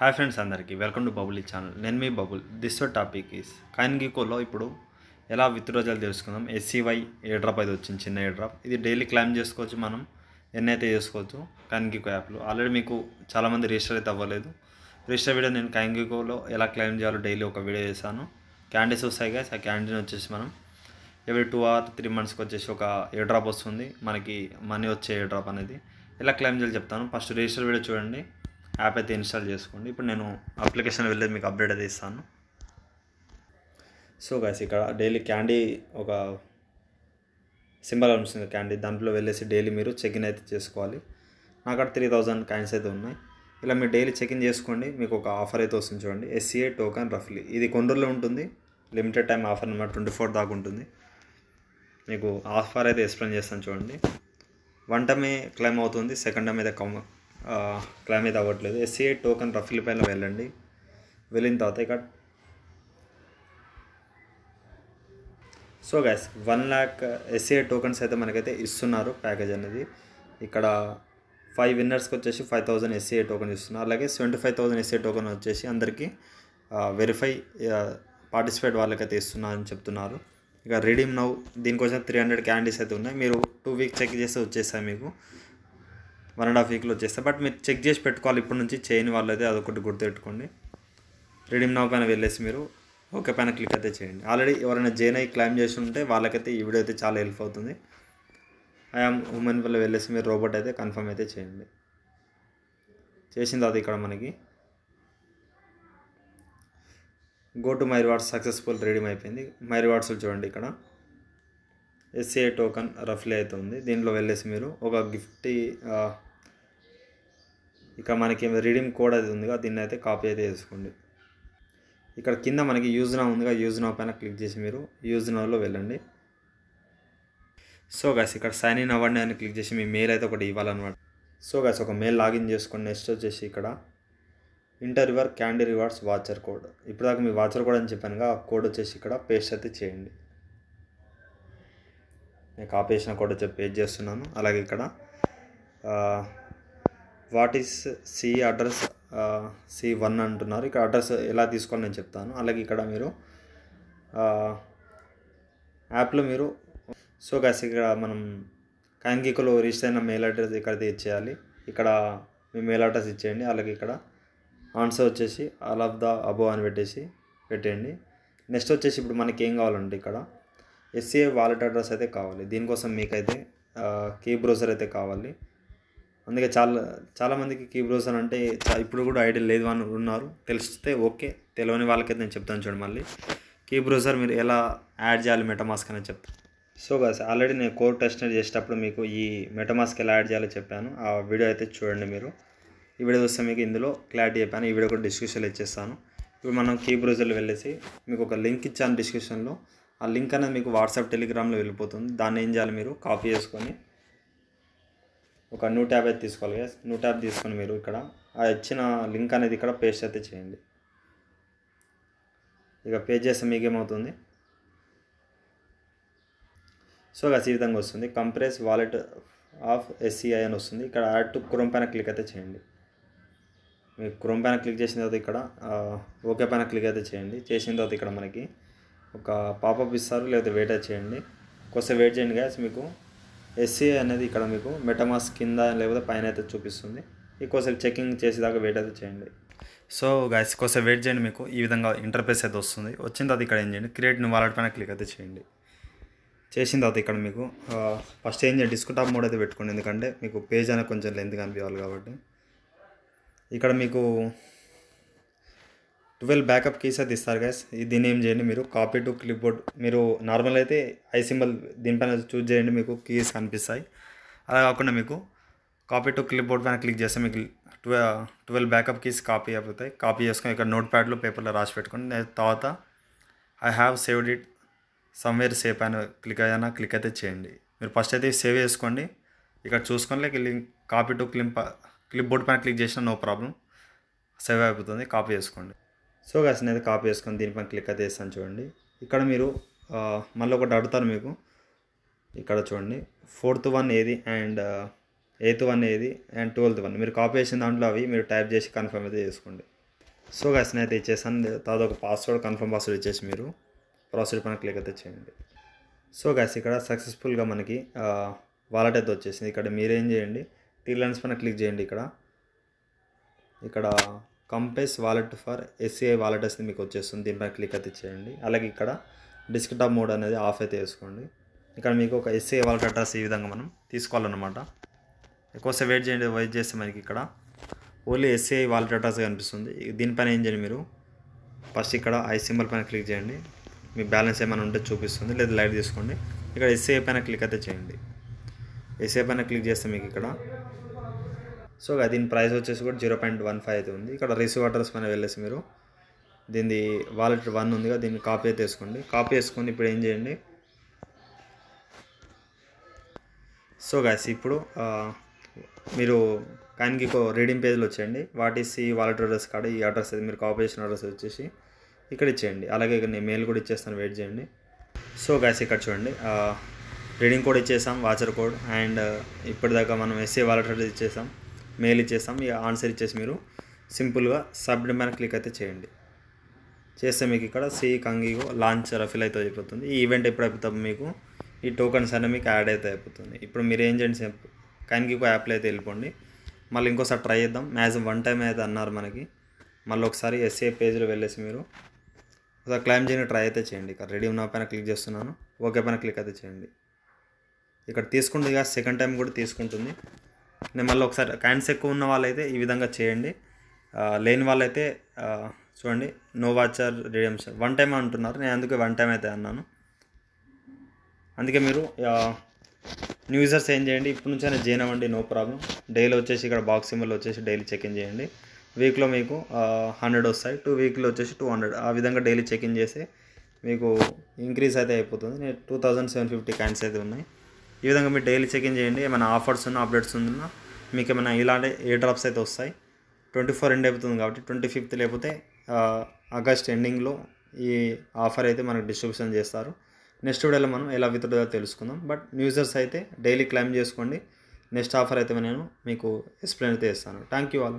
hi friends అందరికీ welcome to Bubble ఈ channel నేను మీ బబుల్ దిస్ టాపిక్ ఈస్ కాయిన్గికోలో ఇప్పుడు ఎలా విత్డ్రోజాలు తెలుసుకుందాం ఎస్సీవై డ్రాప్ e అయితే వచ్చింది చిన్న డ్రాప్ ఇది డైలీ క్లైమ్ చేసుకోవచ్చు మనం ఎన్నైతే చేసుకోవచ్చు కాయిన్గికో యాప్లో ఆల్రెడీ మీకు చాలామంది రిజిస్టర్ అయితే అవ్వలేదు రిజిస్టర్ వీడియో నేను కాయిన్గికోలో ఎలా క్లైమ్ చేయాలో డైలీ ఒక వీడియో చేశాను క్యాండీస్ వస్తాయి కదా ఆ క్యాండీని వచ్చేసి మనం ఎవ్రీ టూ ఆర్ త్రీ మంత్స్కి వచ్చేసి ఒక డ్రాప్ వస్తుంది మనకి మనీ వచ్చే డ్రాప్ అనేది ఎలా క్లైమ్ చేయాలి చెప్తాను ఫస్ట్ రిజిస్టర్ వీడియో చూడండి యాప్ అయితే ఇన్స్టాల్ చేసుకోండి ఇప్పుడు నేను అప్లికేషన్ వెళ్ళేది మీకు అప్డేట్ అయితే ఇస్తాను సో గాయస్ ఇక్కడ డైలీ క్యాండీ ఒక సింబల్ అనిపిస్తుంది క్యాండీ దాంట్లో వెళ్ళేసి డైలీ మీరు చెక్ఇన్ అయితే చేసుకోవాలి నాకు అక్కడ త్రీ థౌజండ్ కాయిన్స్ అయితే ఉన్నాయి ఇలా మీరు డైలీ చెక్ ఇన్ చేసుకోండి మీకు ఒక ఆఫర్ అయితే వస్తుంది చూడండి ఎస్సీఏ టోకెన్ రఫ్లీ ఇది కొండూరులో ఉంటుంది limited time offer number twenty four దాకా ఉంటుంది మీకు ఆఫర్ అయితే ఎక్స్ప్లెయిన్ చేస్తాను చూడండి వన్ టైమే క్లైమ్ అవుతుంది సెకండ్ టైం అయితే క్లైమ్ అయితే అవ్వట్లేదు ఎస్సీఏ టోకన్ రఫీల్ పైన వెళ్ళండి వెళ్ళిన తర్వాత ఇక so guys one lakh S A tokens అయితే మనకైతే ఇస్తున్నారు ప్యాకేజ్ అనేది ఇక్కడ ఫైవ్ విన్నర్స్కి వచ్చేసి ఫైవ్ థౌజండ్ ఎస్ఏ టోకన్ ఇస్తున్నారు అలాగే seventy five thousand S A token వచ్చేసి అందరికీ వెరిఫై పార్టిసిపేట్ వాళ్ళకైతే ఇస్తున్నారని చెప్తున్నారు ఇక రెడీమ్ నౌ దీనికోసం త్రీ హండ్రెడ్ క్యాండీస్ అయితే ఉన్నాయి మీరు టూ వీక్ చెక్ చేస్తే వచ్చేసాయి మీకు వన్ అండ్ హాఫ్ వీక్లో వచ్చేస్తాయి బట్ మీరు చెక్ చేసి పెట్టుకోవాలి ఇప్పటి నుంచి చేయని వాళ్ళైతే అదొకటి గుర్తుపెట్టుకోండి రెడీ నౌ పైన వెళ్ళేసి మీరు ఓకే పైన క్లిక్ అయితే చేయండి ఆల్రెడీ ఎవరైనా జైన్ అయ్యి క్లైమ్ చేసి ఉంటే వాళ్ళకైతే ఈ వీడియో అయితే చాలా హెల్ప్ అవుతుంది ఐ ఆమ్ ఉమెన్ వల్ల వెళ్ళేసి మీరు రోబోట్ అయితే కన్ఫర్మ్ అయితే చేయండి చేసిన తర్వాత ఇక్కడ మనకి go to my rewards successful redeem అయిపోయింది మై రివార్డ్స్ చూడండి ఇక్కడ ఎస్ఏ టోకన్ రఫ్లీ అయితే ఉంది దీంట్లో వెళ్ళేసి మీరు ఒక గిఫ్టీ ఇక మనకి రీడిమ్ కోడ్ అది ఉందిగా దీన్ని అయితే కాపీ అయితే చేసుకోండి ఇక్కడ కింద మనకి యూజ్ నా ఉందిగా యూజ్ నా పైన క్లిక్ చేసి మీరు యూజ్ నాలో వెళ్ళండి సో గాస్ ఇక్కడ సైన్ ఇన్ అవ్వండి అని క్లిక్ చేసి మీ మెయిల్ అయితే ఒకటి ఇవ్వాలన్నమాట సో గాస్ ఒక మెయిల్ లాగిన్ చేసుకోండి నెక్స్ట్ వచ్చేసి ఇక్కడ enter your candy rewards voucher code ఇప్పటిదాకా మీ వాచర్ కోడ్ అని చెప్పాను కోడ్ వచ్చేసి ఇక్కడ పేస్ట్ అయితే చేయండి నేను కాపీ చేసిన కోడ్ వచ్చి పేస్ట్ చేస్తున్నాను అలాగే ఇక్కడ what is C address C one అంటున్నారు ఇక్కడ అడ్రస్ ఎలా తీసుకోవాలి నేను చెప్తాను అలాగే ఇక్కడ మీరు యాప్లో మీరు సో గైస్ ఇక్కడ మనం కాంకికలో రిజిస్టర్ అయిన మెయిల్ అడ్రస్ ఇక్కడ ఇచ్చేయాలి ఇక్కడ మీ మెయిల్ అడ్రస్ ఇచ్చేయండి అలాగే ఇక్కడ ఆన్సర్ వచ్చేసి ఆల్ ఆఫ్ ద అబో అని పెట్టేసి పెట్టేయండి నెక్స్ట్ వచ్చేసి ఇప్పుడు మనకి ఏం కావాలంటే ఇక్కడ ఎస్సీఏ వాలెట్ అడ్రస్ అయితే కావాలి దీనికోసం మీకైతే కీ బ్రౌజర్ అయితే కావాలి అందుకే చాలా చాలామందికి కీ బ్రౌజర్ అంటే ఇప్పుడు కూడా ఐడియా లేదు అని ఉన్నారు తెలిస్తే ఓకే తెలియని వాళ్ళకైతే నేను చెప్తాను చూడండి మళ్ళీ కీ మీరు ఎలా యాడ్ చేయాలి మెటమాస్క్ అని చెప్తాను సో గాస్ ఆల్రెడీ నేను కోర్ టెస్ట్ చేసేటప్పుడు మీకు ఈ మెటమాస్క్ ఎలా యాడ్ చేయాలో చెప్పాను ఆ వీడియో అయితే చూడండి మీరు ఈ వీడియో చూస్తే మీకు ఇందులో క్లారిటీ చెప్పాను ఈ వీడియో కూడా డిస్క్రిప్షన్లో ఇచ్చేస్తాను ఇప్పుడు మనం కీ వెళ్ళేసి మీకు ఒక లింక్ ఇచ్చాను డిస్క్రిప్షన్లో ఆ లింక్ అనేది మీకు వాట్సాప్ టెలిగ్రామ్లో వెళ్ళిపోతుంది దాన్ని ఏం చేయాలి మీరు కాపీ చేసుకొని ఒక నూట యాభై తీసుకోవాలి గ్యాస్ నూట యాభై తీసుకొని మీరు ఇక్కడ ఆ ఇచ్చిన లింక్ అనేది ఇక్కడ పేస్ట్ అయితే చేయండి ఇక పే చేస్తే మీకేమవుతుంది సో ఇక ఈ విధంగా వస్తుంది కంప్రెస్ వాలెట్ ఆఫ్ ఎస్సీఐ అని వస్తుంది ఇక్కడ యాడ్ టు క్రోమ్ పైన క్లిక్ అయితే చేయండి మీరు క్రోమ్ పైన క్లిక్ చేసిన తర్వాత ఇక్కడ ఓకే పైన క్లిక్ అయితే చేయండి చేసిన తర్వాత ఇక్కడ మనకి ఒక పాపప్ ఇస్తారు లేకపోతే వెయిట్ అయితే చేయండి కొంచెం వెయిట్ చేయండి గ్యాస్ మీకు ఎస్సీ అనేది ఇక్కడ మీకు మెటమాస్ కింద లేకపోతే పైన అయితే చూపిస్తుంది ఇంకోసారి చెకింగ్ చేసేదాకా వెయిట్ అయితే చేయండి సో గైస్ కోసం వెయిట్ చేయండి మీకు ఈ విధంగా ఇంటర్ఫేస్ అయితే వస్తుంది వచ్చిన తర్వాత ఇక్కడ ఏం చేయండి క్రియేట్ నువ్వు వాలెట్ పైన క్లిక్ అయితే చేయండి చేసిన తర్వాత ఇక్కడ మీకు ఫస్ట్ ఏం చేయండి టాప్ మోడ్ అయితే పెట్టుకోండి ఎందుకంటే మీకు పేజ్ అనేది కొంచెం లెంత్ కనిపించాలి కాబట్టి ఇక్కడ మీకు ట్వెల్వ్ బ్యాకప్ కీస్ అయితే ఇస్తారు గైస్ దీన్ని ఏం చేయండి మీరు కాపీ టు క్లిప్ బోర్డ్ మీరు నార్మల్ అయితే ఐ సింబల్ దీనిపైన చూజ్ చేయండి మీకు కీస్ కనిపిస్తాయి అలా కాకుండా మీకు కాపీ టు క్లిప్ బోర్డ్ పైన క్లిక్ చేస్తే మీకు twe twelve backup keys copy అయిపోతాయి కాపీ చేసుకొని ఇక్కడ నోట్ ప్యాడ్లో పేపర్లో రాసి పెట్టుకోండి తర్వాత I have saved it somewhere safe అని క్లిక్ అయ్యానా క్లిక్ అయితే చేయండి మీరు ఫస్ట్ అయితే సేవ్ చేసుకోండి ఇక్కడ చూసుకొని లేక copy to clip clipboard పైన క్లిక్ చేసినా నో ప్రాబ్లం సేవ్ అయిపోతుంది కాపీ చేసుకోండి సో గ్యాస్ అయితే కాపీ చేసుకొని దీనిపైన క్లిక్ అయితే చేస్తాను చూడండి ఇక్కడ మీరు మళ్ళీ ఒకటి అడుగుతారు మీకు ఇక్కడ చూడండి ఫోర్త్ వన్ ఏది అండ్ ఎయిత్ వన్ ఏది అండ్ ట్వెల్త్ వన్ మీరు కాపీ చేసిన దాంట్లో అవి మీరు టైప్ చేసి కన్ఫర్మ్ అయితే చేసుకోండి సో గ్యాస్ అయితే ఇచ్చేసాను తర్వాత ఒక పాస్వర్డ్ కన్ఫర్మ్ పాస్వర్డ్ ఇచ్చేసి మీరు ప్రాసెస్ పైన క్లిక్ అయితే చేయండి సో గ్యాస్ ఇక్కడ సక్సెస్ఫుల్గా మనకి వాలెట్ అయితే వచ్చేసింది ఇక్కడ మీరేం చేయండి టీ లెన్స్ పైన క్లిక్ చేయండి ఇక్కడ ఇక్కడ compass wallet for S C I wallet అనేది మీకు వచ్చేస్తుంది దీనిపైన క్లిక్ అయితే చేయండి అలాగే ఇక్కడ డిస్క్టాప్ మోడ్ అనేది ఆఫ్ అయితే వేసుకోండి ఇక్కడ మీకు ఒక ఎస్సీఐ వాలెట్ అడ్రస్ ఈ విధంగా మనం తీసుకోవాలన్నమాట ఎక్కువసేపు వెయిట్ చేయండి వెయిట్ చేస్తే మనకి ఇక్కడ ఓన్లీ ఎస్సీఐ వాలెట్ అడ్రస్ కనిపిస్తుంది దీనిపైన ఏం చేయండి మీరు ఫస్ట్ ఇక్కడ ఐ సింబల్ పైన క్లిక్ చేయండి మీ బ్యాలెన్స్ ఏమైనా ఉంటే చూపిస్తుంది లేదా లైట్ తీసుకోండి ఇక్కడ ఎస్సీఐ పైన క్లిక్ అయితే చేయండి ఎస్ఏ పైన క్లిక్ చేస్తే మీకు ఇక్కడ సో దీని ప్రైస్ వచ్చేసి కూడా జీరో పాయింట్ వన్ ఫైవ్ అయితే ఉంది ఇక్కడ రిసీవ్ అడ్రస్ పైన వెళ్ళేసి మీరు దీనిది వాలెట్ వన్ ఉందిగా దీన్ని కాపీ అయితే వేసుకోండి కాపీ వేసుకొని ఇప్పుడు ఏం చేయండి సో గాస్ ఇప్పుడు మీరు కాయన్కి రీడింగ్ పేజ్లు వచ్చేయండి వాట్ ఈస్ ఈ వాలెట్ అడ్రస్ కాడ ఈ అడ్రస్ అది మీరు కాపీ చేసిన అడ్రస్ వచ్చేసి ఇక్కడ ఇచ్చేయండి అలాగే ఇక్కడ నేను మెయిల్ కూడా ఇచ్చేస్తాను వెయిట్ చేయండి సో గాస్ ఇక్కడ చూడండి రీడింగ్ కోడ్ ఇచ్చేసాం వాచర్ కోడ్ అండ్ ఇప్పటిదాకా మనం ఎస్ఏ వాలెట్ అడ్రస్ ఇచ్చేసాం మెయిల్ ఇచ్చేస్తాం ఇక ఆన్సర్ ఇచ్చేసి మీరు సింపుల్గా సబ్మిట్ మీద క్లిక్ అయితే చేయండి చేస్తే మీకు ఇక్కడ సి కంగిగో లాంచ్ రఫిల్ అయితే అయిపోతుంది ఈ ఈవెంట్ ఎప్పుడు అయిపోతుంది మీకు ఈ టోకన్స్ అనేవి మీకు యాడ్ అయితే అయిపోతుంది ఇప్పుడు మీరు ఏం చేయండి కంగిగో యాప్లో అయితే వెళ్ళిపోండి మళ్ళీ ఇంకోసారి ట్రై చేద్దాం మ్యాక్సిమం వన్ టైం అయితే అన్నారు మనకి మళ్ళీ ఒకసారి ఎస్ఏ పేజ్లో వెళ్ళేసి మీరు ఒకసారి క్లైమ్ చేయని ట్రై అయితే చేయండి ఇక్కడ రెడీ ఉన్న పైన క్లిక్ చేస్తున్నాను ఓకే పైన క్లిక్ అయితే చేయండి ఇక్కడ తీసుకుంటుంది సెకండ్ టైం కూడా తీసుకుంటుంది నేను మళ్ళీ ఒకసారి హ్యాండ్స్ ఎక్కువ ఉన్న వాళ్ళైతే ఈ విధంగా చేయండి లేని వాళ్ళైతే చూడండి no voucher redemption one time అంటున్నారు నేను అందుకే వన్ టైం అయితే అన్నాను అందుకే మీరు న్యూ యూజర్స్ ఏం చేయండి ఇప్పటి నుంచి అయినా జైన్ అవ్వండి నో ప్రాబ్లం డైలీ వచ్చేసి ఇక్కడ బాక్స్ సింబల్ వచ్చేసి డైలీ చెక్ ఇన్ చేయండి వీక్లో మీకు హండ్రెడ్ వస్తాయి టూ వీక్లో వచ్చేసి టూ హండ్రెడ్ ఆ విధంగా డైలీ చెక్ ఇన్ చేసి మీకు ఇంక్రీజ్ అయితే అయిపోతుంది నేను two thousand seven fifty candies అయితే ఉన్నాయి ఈ విధంగా మీరు డైలీ చెక్ ఇన్ చేయండి ఏమైనా ఆఫర్స్ ఉన్నా అప్డేట్స్ ఉన్నా మీకు ఏమైనా ఇలాంటి ఏ డ్రాప్స్ అయితే వస్తాయి ట్వంటీ ఫోర్ ఎండ్ అయిపోతుంది కాబట్టి ట్వంటీ ఫిఫ్త్ లేకపోతే ఆగస్ట్ ఎండింగ్లో ఈ ఆఫర్ అయితే మనకు డిస్ట్రిబ్యూషన్ చేస్తారు నెక్స్ట్ వీడియోలో మనం ఎలా విత్డ్రా తెలుసుకుందాం బట్ న్యూజర్స్ అయితే డైలీ క్లైమ్ చేసుకోండి నెక్స్ట్ ఆఫర్ అయితే నేను మీకు ఎక్స్ప్లెయిన్ అయితే చేస్తాను థ్యాంక్ యూ ఆల్